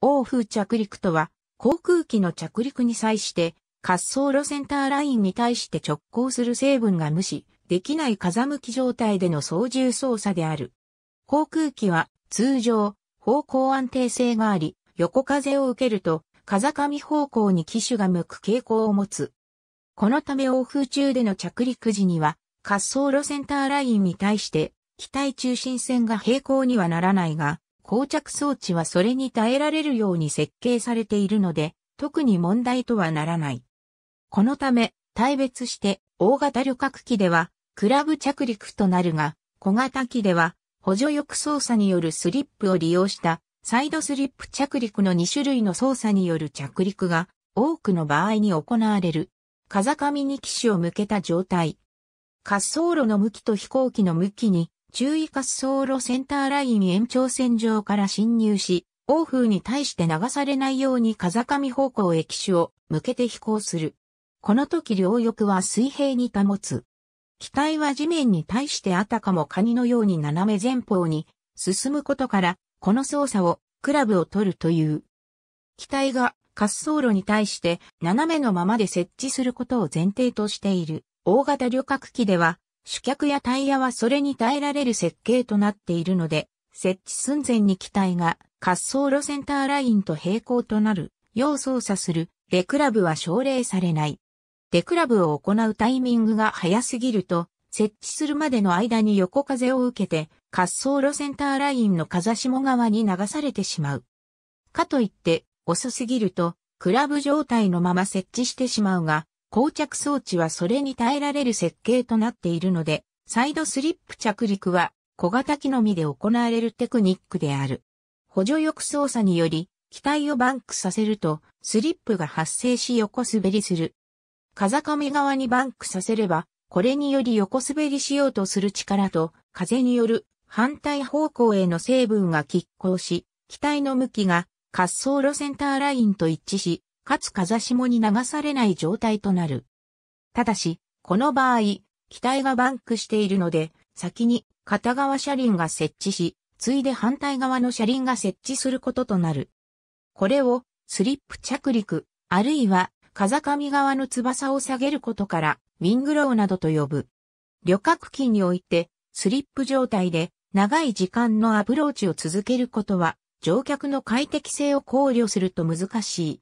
欧風着陸とは、航空機の着陸に際して、滑走路センターラインに対して直行する成分が無視できない風向き状態での操縦操作である。航空機は通常方向安定性があり、横風を受けると風上方向に機種が向く傾向を持つ。このため欧風中での着陸時には滑走路センターラインに対して機体中心線が平行にはならないが、膠着装置はそれに耐えられるように設計されているので、特に問題とはならない。このため、大別して大型旅客機では、クラブ着陸となるが、小型機では、補助翼操作によるスリップを利用したサイドスリップ着陸の2種類の操作による着陸が多くの場合に行われる。風上に機種を向けた状態。滑走路の向きと飛行機の向きに注意滑走路センターライン延長線上から侵入し、欧風に対して流されないように風上方向へ機種を向けて飛行する。この時両翼は水平に保つ。機体は地面に対してあたかもカニのように斜め前方に進むことから、この操作をクラブを取るという。機体が滑走路に対して斜めのままで設置することを前提としている大型旅客機では主脚やタイヤはそれに耐えられる設計となっているので、設置寸前に機体が滑走路センターラインと平行となるよう操作するデクラブは奨励されない。デクラブを行うタイミングが早すぎると、設置するまでの間に横風を受けて、滑走路センターラインの風下側に流されてしまう。かといって、遅すぎると、クラブ状態のまま設置してしまうが、降着装置はそれに耐えられる設計となっているので、サイドスリップ着陸は小型機のみで行われるテクニックである。補助翼操作により、機体をバンクさせると、スリップが発生し横滑りする。風上側にバンクさせれば、これにより横滑りしようとする力と、風による反対方向への成分が拮抗し、機体の向きが滑走路センターラインと一致し、かつ風下に流されない状態となる。ただし、この場合、機体がバンクしているので、先に片側車輪が設置し、ついで反対側の車輪が設置することとなる。これをスリップ着陸、あるいは風上側の翼を下げることから、ウィングローなどと呼ぶ。旅客機において、スリップ状態で長い時間のアプローチを続けることは、乗客の快適性を考慮すると難しい。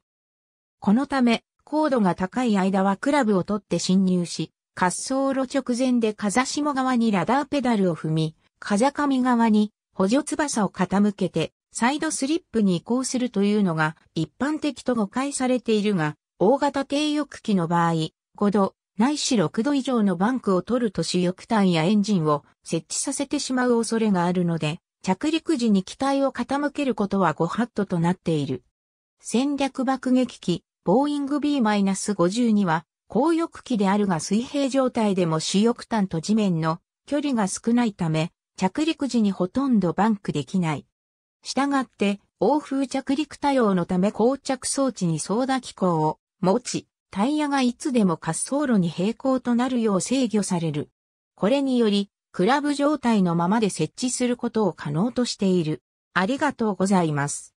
このため、高度が高い間はクラブを取って侵入し、滑走路直前で風下側にラダーペダルを踏み、風上側に補助翼を傾けて、サイドスリップに移行するというのが一般的と誤解されているが、大型低翼機の場合、5度、ないし6度以上のバンクを取ると主翼端やエンジンを設置させてしまう恐れがあるので、着陸時に機体を傾けることはご法度となっている。戦略爆撃機ボーイング B-52 は、高翼機であるが水平状態でも主翼端と地面の距離が少ないため、着陸時にほとんどバンクできない。したがって、欧風着陸対応のため膠着装置に操舵機構を持ち、タイヤがいつでも滑走路に平行となるよう制御される。これにより、クラブ状態のままで設置することを可能としている。ありがとうございます。